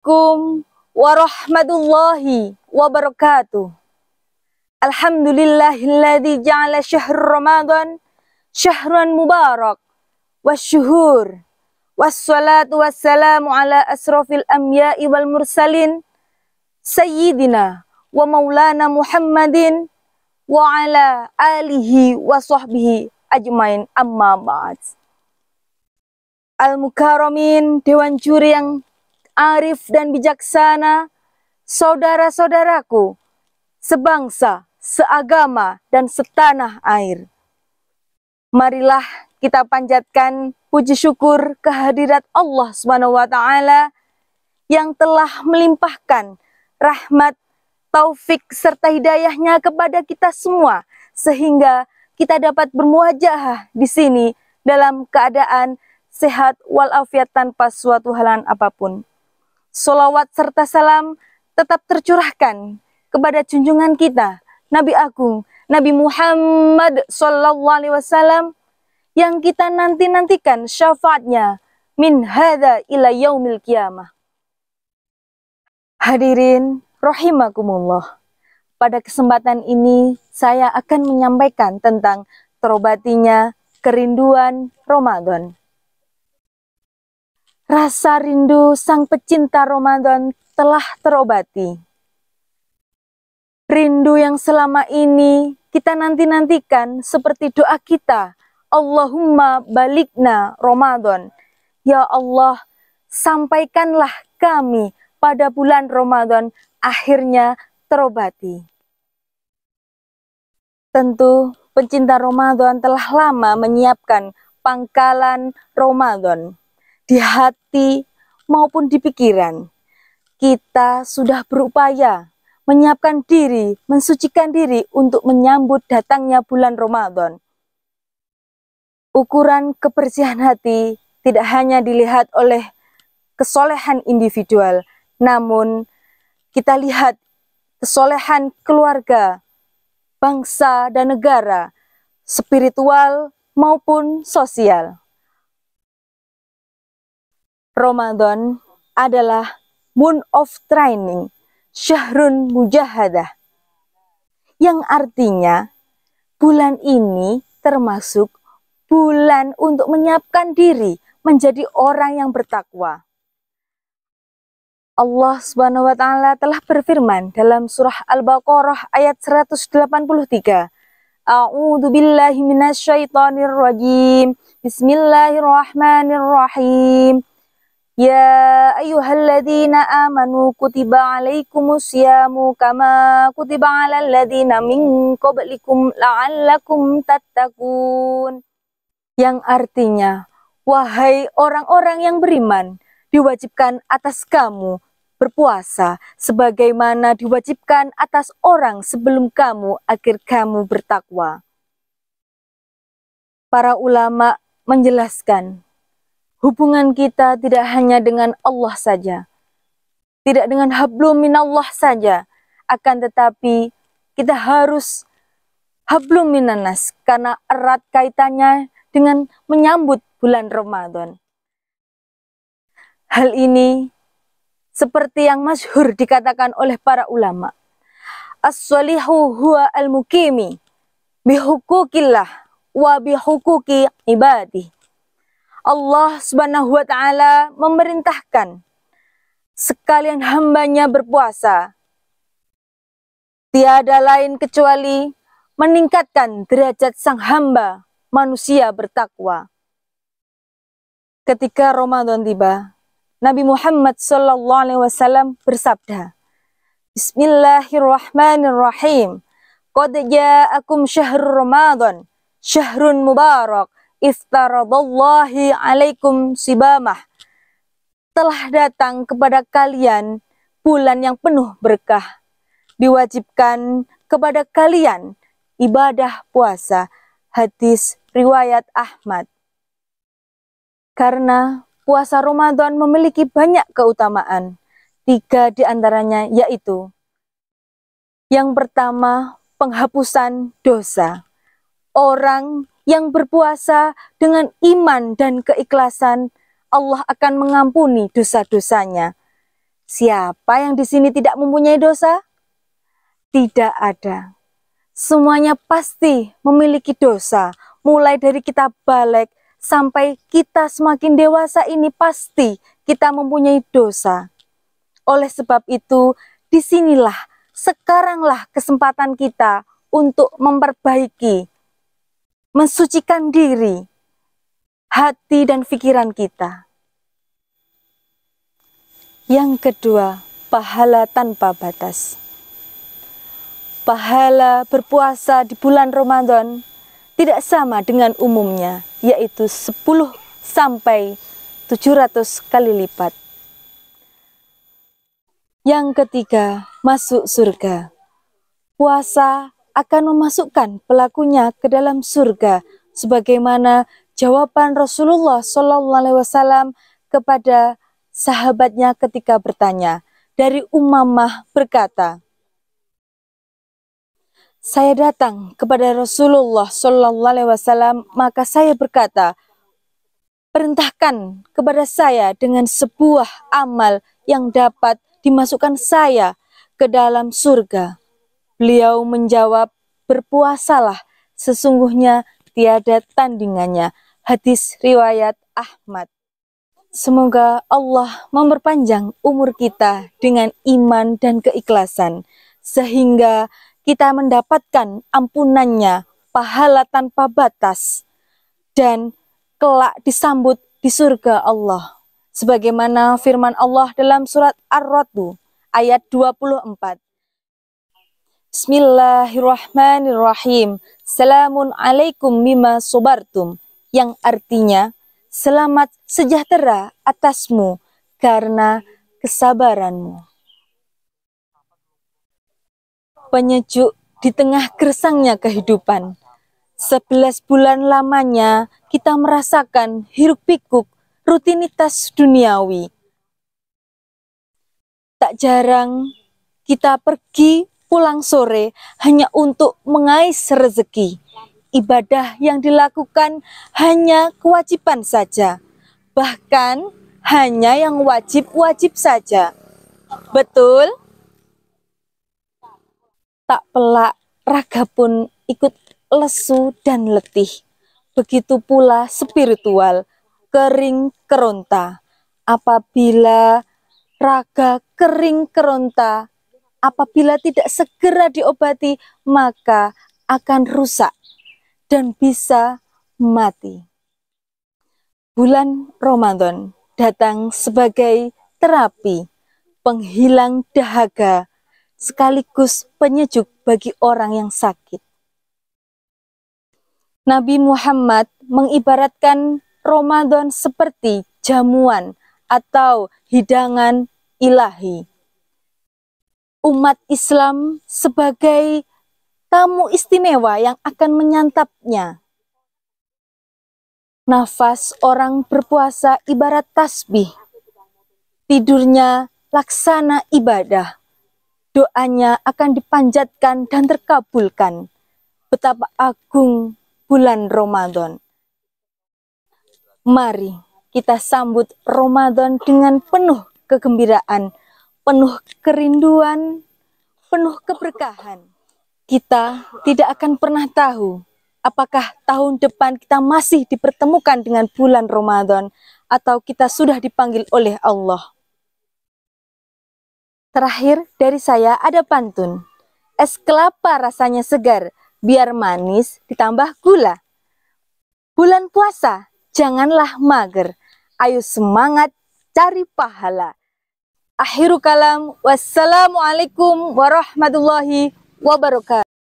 عليكم ورحمة الله وبركاته الحمد لله الذي جعل شهر رمضان شهرا مبارك والشهور والصلاة والسلام على أشرف الأنبياء والمرسلين سيدنا ومولانا محمد وعلى آله وصحبه أجمعين أما بعد المكرمين mukarramin Dewan Juri yang arif dan bijaksana, saudara-saudaraku, sebangsa, seagama, dan setanah air. Marilah kita panjatkan puji syukur kehadirat Allah SWT yang telah melimpahkan rahmat, taufik, serta hidayahnya kepada kita semua sehingga kita dapat bermuajah di sini dalam keadaan sehat walafiat tanpa suatu halan apapun solawat serta salam tetap tercurahkan kepada junjungan kita, Nabi Agung, Nabi Muhammad Sallallahu Alaihi Wasallam, yang kita nanti-nantikan syafaatnya min hada ila yaumil kiamah. Hadirin, rahimakumullah. Pada kesempatan ini, saya akan menyampaikan tentang terobatinya kerinduan Ramadan. Rasa rindu sang pecinta Ramadan telah terobati. Rindu yang selama ini kita nanti-nantikan seperti doa kita. Allahumma balikna Ramadan. Ya Allah, sampaikanlah kami pada bulan Ramadan akhirnya terobati. Tentu pencinta Ramadan telah lama menyiapkan pangkalan Ramadan di hati maupun di pikiran. Kita sudah berupaya menyiapkan diri, mensucikan diri untuk menyambut datangnya bulan Ramadan. Ukuran kebersihan hati tidak hanya dilihat oleh kesolehan individual, namun kita lihat kesolehan keluarga, bangsa, dan negara, spiritual maupun sosial. Ramadan adalah moon of training, syahrun mujahadah. Yang artinya bulan ini termasuk bulan untuk menyiapkan diri menjadi orang yang bertakwa. Allah Subhanahu wa taala telah berfirman dalam surah Al-Baqarah ayat 183. A'udzu billahi minasyaitonir rajim. Bismillahirrahmanirrahim. Ya أيها الذين آمنوا كتب عليكم الصيام كما كتب على الذين من la'allakum لعلكم yang artinya wahai orang-orang yang beriman diwajibkan atas kamu berpuasa sebagaimana diwajibkan atas orang sebelum kamu agar kamu bertakwa para ulama menjelaskan hubungan kita tidak hanya dengan Allah saja, tidak dengan hablum minallah saja, akan tetapi kita harus hablum minanas karena erat kaitannya dengan menyambut bulan Ramadan. Hal ini seperti yang masyhur dikatakan oleh para ulama. as huwa al-mukimi bihukukillah wa bihukuki ibadih Allah Subhanahu wa taala memerintahkan sekalian hambanya berpuasa. Tiada lain kecuali meningkatkan derajat sang hamba manusia bertakwa. Ketika Ramadan tiba, Nabi Muhammad saw bersabda, Bismillahirrahmanirrahim. Qad ja'akum syahrul Ramadan, syahrun mubarak, Iftaradallahi alaikum sibamah. Telah datang kepada kalian bulan yang penuh berkah. Diwajibkan kepada kalian ibadah puasa. Hadis riwayat Ahmad. Karena puasa Ramadan memiliki banyak keutamaan. Tiga diantaranya yaitu yang pertama, penghapusan dosa. Orang yang berpuasa dengan iman dan keikhlasan, Allah akan mengampuni dosa-dosanya. Siapa yang di sini tidak mempunyai dosa? Tidak ada. Semuanya pasti memiliki dosa, mulai dari kita balik sampai kita semakin dewasa ini pasti kita mempunyai dosa. Oleh sebab itu, disinilah, sekaranglah kesempatan kita untuk memperbaiki mensucikan diri, hati dan pikiran kita. Yang kedua, pahala tanpa batas. Pahala berpuasa di bulan Ramadan tidak sama dengan umumnya, yaitu 10 sampai 700 kali lipat. Yang ketiga, masuk surga. Puasa akan memasukkan pelakunya ke dalam surga sebagaimana jawaban Rasulullah SAW kepada sahabatnya ketika bertanya dari Umamah berkata Saya datang kepada Rasulullah SAW maka saya berkata perintahkan kepada saya dengan sebuah amal yang dapat dimasukkan saya ke dalam surga Beliau menjawab, berpuasalah, sesungguhnya tiada tandingannya. Hadis Riwayat Ahmad Semoga Allah memperpanjang umur kita dengan iman dan keikhlasan, sehingga kita mendapatkan ampunannya, pahala tanpa batas, dan kelak disambut di surga Allah. Sebagaimana firman Allah dalam surat Ar-Radu ayat 24. Bismillahirrahmanirrahim. Salamun alaikum mima sobartum. Yang artinya, selamat sejahtera atasmu karena kesabaranmu. Penyejuk di tengah gersangnya kehidupan. Sebelas bulan lamanya kita merasakan hiruk pikuk rutinitas duniawi. Tak jarang kita pergi pulang sore hanya untuk mengais rezeki. Ibadah yang dilakukan hanya kewajiban saja, bahkan hanya yang wajib-wajib saja. Betul? Tak pelak, raga pun ikut lesu dan letih. Begitu pula spiritual, kering keronta. Apabila raga kering keronta, apabila tidak segera diobati, maka akan rusak dan bisa mati. Bulan Ramadan datang sebagai terapi, penghilang dahaga, sekaligus penyejuk bagi orang yang sakit. Nabi Muhammad mengibaratkan Ramadan seperti jamuan atau hidangan ilahi umat Islam sebagai tamu istimewa yang akan menyantapnya. Nafas orang berpuasa ibarat tasbih, tidurnya laksana ibadah, doanya akan dipanjatkan dan terkabulkan. Betapa agung bulan Ramadan. Mari kita sambut Ramadan dengan penuh kegembiraan penuh kerinduan, penuh keberkahan. Kita tidak akan pernah tahu apakah tahun depan kita masih dipertemukan dengan bulan Ramadan atau kita sudah dipanggil oleh Allah. Terakhir dari saya ada pantun. Es kelapa rasanya segar, biar manis ditambah gula. Bulan puasa, janganlah mager. Ayo semangat cari pahala akhiru kalam. Wassalamualaikum warahmatullahi wabarakatuh.